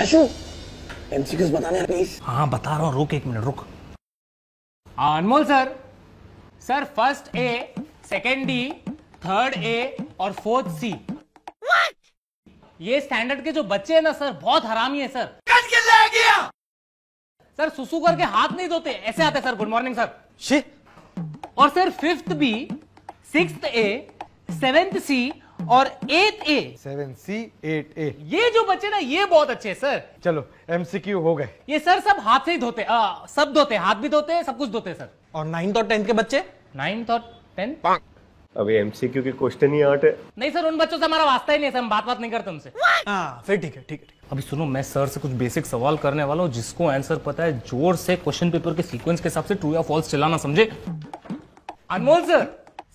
हाँ बता रहा हूँ रुक एक मिनट रुक Anmol sir sir first A second D third A और फोर्थ सी ये स्टैंडर्ड के जो बच्चे हैं ना सर बहुत हरामी है सर गया सर सुसु करके हाथ नहीं धोते ऐसे आते सर गुड मॉर्निंग सर शे? और sir fifth B six A seventh C और eight A seven C eight A ये जो बच्चे ना ये बहुत अच्छे सर चलो एमसीक्यू हो गए ये सर सब हाथ से ही धोते आ, सब धोते हाथ भी धोते सब कुछ धोते सर और नाइन्थ और टेंथ के बच्चे नाइन्थ और टेंथ अबे एमसीक्यू के क्वेश्चन ही आठ है नहीं सर उन बच्चों से हमारा वास्ता ही नहीं है हम बात बात नहीं करते उनसे हाँ, फिर ठीक है ठीक है अभी सुनो मैं सर से कुछ बेसिक सवाल करने वाला हूँ जिसको आंसर पता है जोर से क्वेश्चन पेपर के सीक्वेंस के हिसाब से ट्रू या फॉल्स चलाना समझे अनमोल सर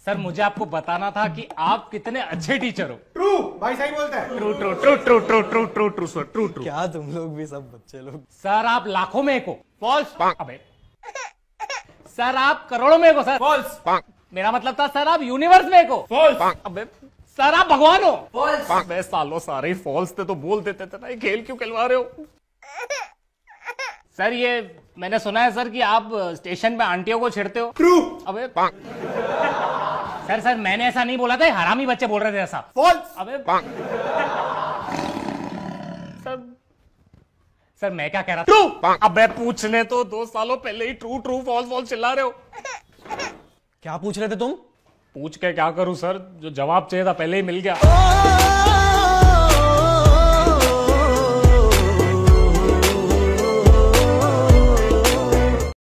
सर मुझे आपको बताना था कि आप कितने अच्छे टीचर हो ट्रू भाई सही बोलता है true true true true true true true true sir true true क्या तुम लोग भी सब बच्चे लोग सर आप लाखों में एक हो फॉल्स अबे सर आप करोड़ों में एक हो सर फॉल्स मेरा मतलब था सर आप यूनिवर्स में एक हो फॉल्स अबे सर आप भगवान हो फॉल्स मैं सालों सारे फॉल्स थे तो बोल देते थे ना ये खेल क्यों खेलवा रहे हो सर ये मैंने सुना है सर कि आप स्टेशन पे आंटियों को छेड़ते हो ट्रू अबे सर सर मैंने ऐसा नहीं बोला था हरामी बच्चे बोल रहे थे ऐसा अबे सर सर मैं क्या कह रहा ट्रू अबे पूछने तो दो सालों पहले ही ट्रू ट्रू फॉल्स फॉल्स चिल्ला रहे हो क्या पूछ रहे थे तुम पूछ के क्या करूं सर जो जवाब चाहिए था पहले ही मिल गया